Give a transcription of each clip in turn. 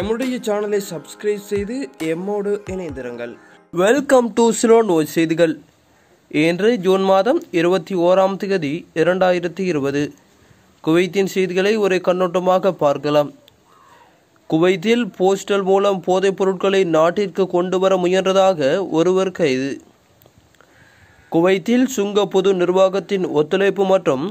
எம்முடைய சேனலை சப்ஸ்கிரைப் செய்து எம்மோடு இணைந்திருங்கள் வெல்கம் டு சிலோ நோய் செய்திகள் இன்று ஜூன் மாதம் இருபத்தி ஓராம் தேதி இரண்டாயிரத்தி இருபது குவைத்தின் செய்திகளை ஒரு கண்ணோட்டமாக பார்க்கலாம் குவைத்தில் போஸ்டல் மூலம் போதைப் பொருட்களை நாட்டிற்கு கொண்டு வர முயன்றதாக ஒருவர் கைது குவைத்தில் சுங்க பொது நிர்வாகத்தின் ஒத்துழைப்பு மற்றும்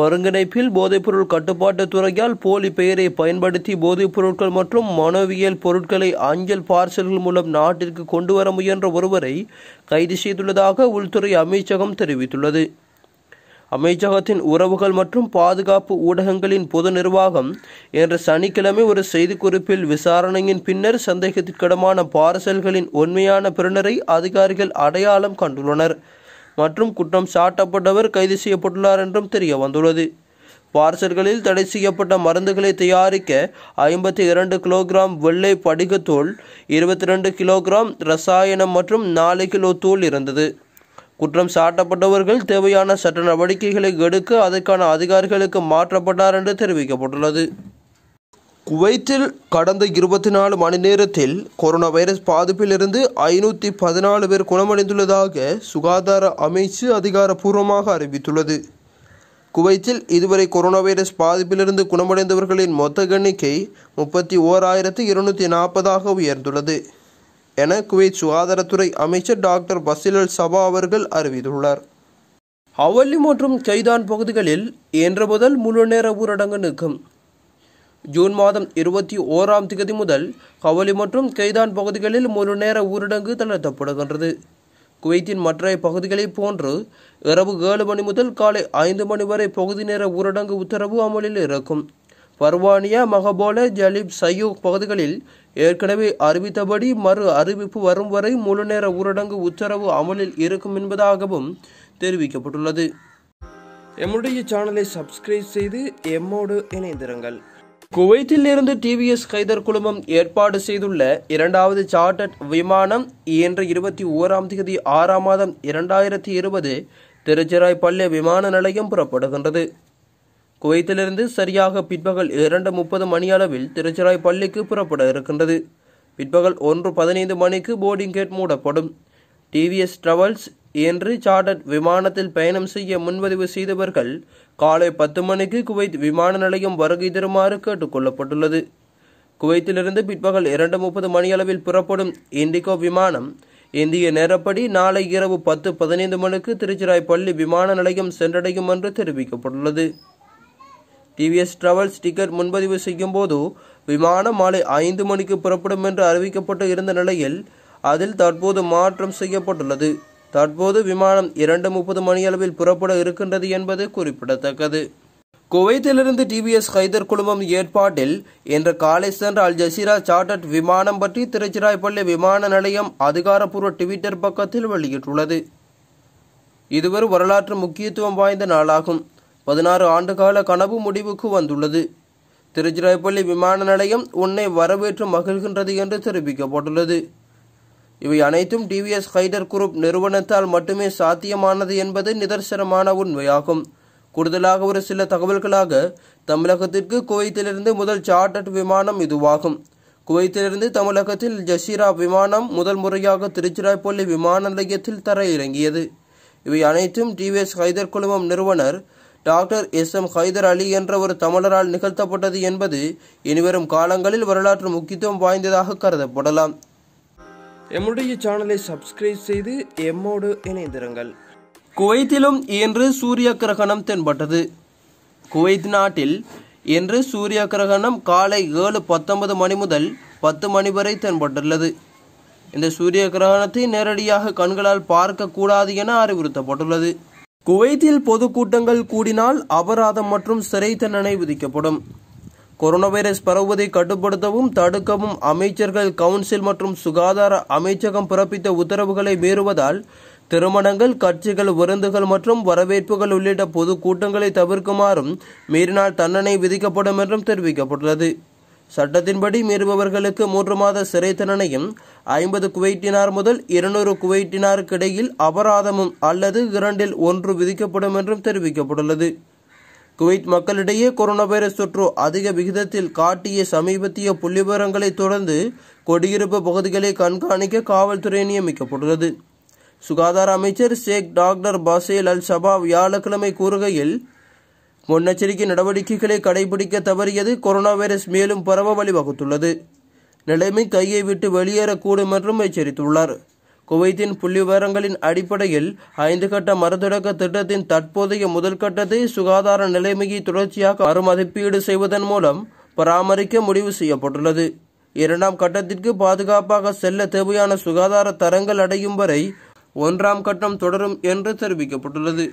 ஒருங்கிணைப்பில் போதைப்பொருள் கட்டுப்பாட்டு துறையால் போலி பெயரை பயன்படுத்தி போதைப் பொருட்கள் மற்றும் மனோவியல் பொருட்களை அஞ்சல் பார்சல்கள் மூலம் நாட்டிற்கு கொண்டு வர முயன்ற ஒருவரை கைது செய்துள்ளதாக உள்துறை அமைச்சகம் தெரிவித்துள்ளது அமைச்சகத்தின் உறவுகள் மற்றும் பாதுகாப்பு ஊடகங்களின் பொது நிர்வாகம் என்ற சனிக்கிழமை ஒரு செய்திக்குறிப்பில் விசாரணையின் பின்னர் சந்தேகத்திற்கிடமான பார்சல்களின் உண்மையான பெறுநரை அதிகாரிகள் அடையாளம் கண்டுள்ளனர் மற்றும் குற்றம் சாட்டப்பட்டவர் கைது செய்யப்பட்டுள்ளார் என்றும் தெரிய வந்துள்ளது பார்சல்களில் தடை செய்யப்பட்ட மருந்துகளை தயாரிக்க ஐம்பத்தி இரண்டு கிலோகிராம் வெள்ளை படிகத்தூள் இருபத்தி ரெண்டு கிலோகிராம் ரசாயனம் மற்றும் நாலு கிலோ தூள் இருந்தது குற்றம் சாட்டப்பட்டவர்கள் தேவையான சட்ட நடவடிக்கைகளை எடுக்க அதற்கான அதிகாரிகளுக்கு மாற்றப்பட்டார் என்று தெரிவிக்கப்பட்டுள்ளது குவைத்தில் கடந்த இருபத்தி நாலு மணி நேரத்தில் கொரோனா வைரஸ் பாதிப்பிலிருந்து ஐநூற்றி பதினாலு பேர் குணமடைந்துள்ளதாக சுகாதார அமைச்சு அதிகாரப்பூர்வமாக அறிவித்துள்ளது குவைத்தில் இதுவரை கொரோனா வைரஸ் பாதிப்பிலிருந்து குணமடைந்தவர்களின் மொத்த எண்ணிக்கை முப்பத்தி ஓர் இருநூற்றி நாற்பதாக உயர்ந்துள்ளது என குவைத் சுகாதாரத்துறை அமைச்சர் டாக்டர் பசிலல் சபா அவர்கள் அறிவித்துள்ளார் அவல்லி மற்றும் கைதான் பகுதிகளில் இன்று முதல் முழு நேர ஊரடங்கு நிற்கும் ஜூன் மாதம் இருபத்தி ஓராம் திகதி முதல் கவலி மற்றும் கெய்தான் பகுதிகளில் முழு நேர ஊரடங்கு தளர்த்தப்படுகின்றது குவைத்தின் மற்ற பகுதிகளைப் போன்று இரவு ஏழு மணி முதல் காலை ஐந்து மணி வரை பகுதி நேர ஊரடங்கு உத்தரவு அமலில் இருக்கும் பர்வானியா மகபோல ஜலிப் சயூக் பகுதிகளில் ஏற்கனவே அறிவித்தபடி மறு அறிவிப்பு வரும் வரை முழு நேர ஊரடங்கு உத்தரவு அமலில் இருக்கும் என்பதாகவும் தெரிவிக்கப்பட்டுள்ளது எம்முடைய சேனலை சப்ஸ்கிரைப் செய்து எம்மோடு இணைந்திருங்கள் குவைத்தில் இருந்து டிவிஎஸ் ஹைதர் குழுமம் ஏற்பாடு செய்துள்ள இரண்டாவது சார்ட்டர்ட் விமானம் இயன்ற இருபத்தி ஓராம் தேதி ஆறாம் மாதம் இரண்டாயிரத்தி இருபது திருச்சிராய்பள்ளி விமான நிலையம் புறப்படுகின்றது குவைத்திலிருந்து சரியாக பிற்பகல் இரண்டு முப்பது மணியளவில் திருச்சிராய்பள்ளிக்கு புறப்பட இருக்கின்றது பிற்பகல் ஒன்று பதினைந்து மணிக்கு போர்டிங் கேட் மூடப்படும் டிவிஎஸ் டிராவல்ஸ் என்று சார்டர்ட் விமானத்தில் பயணம் செய்ய முன்பதிவு செய்தவர்கள் காலை பத்து மணிக்கு குவைத் விமான நிலையம் வருகை தருமாறு கொள்ளப்பட்டுள்ளது குவைத்திலிருந்து பிற்பகல் இரண்டு முப்பது மணியளவில் புறப்படும் இண்டிகோ விமானம் இந்திய நேரப்படி நாளை இரவு பத்து பதினைந்து மணிக்கு திருச்சிராய்பள்ளி விமான நிலையம் சென்றடையும் என்று தெரிவிக்கப்பட்டுள்ளது டிவிஎஸ் டிராவல்ஸ் டிக்கெட் முன்பதிவு செய்யும் போது விமானம் மாலை ஐந்து மணிக்கு புறப்படும் என்று அறிவிக்கப்பட்டு இருந்த நிலையில் அதில் தற்போது மாற்றம் செய்யப்பட்டுள்ளது தற்போது விமானம் இரண்டு முப்பது மணியளவில் புறப்பட இருக்கின்றது என்பது குறிப்பிடத்தக்கது குவைத்திலிருந்து டிவிஎஸ் ஹைதர் குழுமம் ஏற்பாட்டில் இன்று காலை சென்ற அல் ஜசீரா சார்ட்டட் விமானம் பற்றி திருச்சிராய்பள்ளி விமான நிலையம் அதிகாரப்பூர்வ ட்விட்டர் பக்கத்தில் வெளியிட்டுள்ளது இதுவரை வரலாற்று முக்கியத்துவம் வாய்ந்த நாளாகும் பதினாறு ஆண்டுகால கனவு முடிவுக்கு வந்துள்ளது திருச்சிராய்பள்ளி விமான நிலையம் உன்னை வரவேற்று மகிழ்கின்றது என்று தெரிவிக்கப்பட்டுள்ளது இவை அனைத்தும் டிவிஎஸ் ஹைடர் குரூப் நிறுவனத்தால் மட்டுமே சாத்தியமானது என்பது நிதர்சனமான உண்மையாகும் கூடுதலாக ஒரு சில தகவல்களாக தமிழகத்திற்கு குவைத்திலிருந்து முதல் சார்டர்ட் விமானம் இதுவாகும் குவைத்திலிருந்து தமிழகத்தில் ஜசீரா விமானம் முதல் முறையாக திருச்சிராப்பள்ளி விமான நிலையத்தில் தர இறங்கியது இவை அனைத்தும் டிவிஎஸ் ஹைதர் குழுமம் நிறுவனர் doctor S M Haider Ali என்ற ஒரு தமிழரால் நிகழ்த்தப்பட்டது என்பது இனிவரும் காலங்களில் வரலாற்று முக்கியத்துவம் வாய்ந்ததாக கருதப்படலாம் எம்முடைய சேனலை சப்ஸ்கிரைப் செய்து எம்மோடு இணைந்திருங்கள் குவைத்திலும் இன்று சூரிய கிரகணம் தென்பட்டது குவைத் நாட்டில் இன்று சூரிய கிரகணம் காலை ஏழு பத்தொன்பது மணி முதல் பத்து மணி வரை தென்பட்டுள்ளது இந்த சூரிய கிரகணத்தை நேரடியாக கண்களால் பார்க்கக்கூடாது என அறிவுறுத்தப்பட்டுள்ளது குவைத்தில் பொதுக்கூட்டங்கள் கூடினால் அபராதம் மற்றும் சிறை தண்டனை விதிக்கப்படும் கொரோனா வைரஸ் பரவுவதை கட்டுப்படுத்தவும் தடுக்கவும் அமைச்சர்கள் கவுன்சில் மற்றும் சுகாதார அமைச்சகம் பிறப்பித்த உத்தரவுகளை மீறுவதால் திருமணங்கள் கட்சிகள் விருந்துகள் மற்றும் வரவேற்புகள் உள்ளிட்ட பொது கூட்டங்களை தவிர்க்குமாறும் மீறினால் தண்டனை விதிக்கப்படும் என்றும் தெரிவிக்கப்பட்டுள்ளது சட்டத்தின்படி மீறுபவர்களுக்கு மூன்று மாத சிறை தண்டனையும் ஐம்பது குவைட்டினார் முதல் இருநூறு குவைட்டினாருக்கு இடையில் அபராதமும் அல்லது இரண்டில் ஒன்று விதிக்கப்படும் என்றும் தெரிவிக்கப்பட்டுள்ளது குவைத் மக்களிடையே கொரோனா வைரஸ் தொற்று அதிக விகிதத்தில் காட்டிய சமீபத்திய புள்ளிவரங்களை தொடர்ந்து கொடியிருப்பு பகுதிகளை கண்காணிக்க காவல்துறை நியமிக்கப்பட்டுள்ளது சுகாதார அமைச்சர் ஷேக் டாக்டர் பாசேல் அல் சபா வியாழக்கிழமை கூறுகையில் முன்னெச்சரிக்கை நடவடிக்கைகளை கடைபிடிக்க தவறியது கொரோனா வைரஸ் மேலும் பரவ வழிவகுத்துள்ளது நிலைமை கையை விட்டு வெளியேறக்கூடும் என்றும் எச்சரித்துள்ளார் குவைத்தின் விவரங்களின் அடிப்படையில் ஐந்து கட்ட மறுதொடக்க திட்டத்தின் தற்போதைய முதல் கட்டத்தை சுகாதார நிலைமையை தொடர்ச்சியாக மறுமதிப்பீடு செய்வதன் மூலம் பராமரிக்க முடிவு செய்யப்பட்டுள்ளது இரண்டாம் கட்டத்திற்கு பாதுகாப்பாக செல்ல தேவையான சுகாதார தரங்கள் அடையும் வரை ஒன்றாம் கட்டம் தொடரும் என்று தெரிவிக்கப்பட்டுள்ளது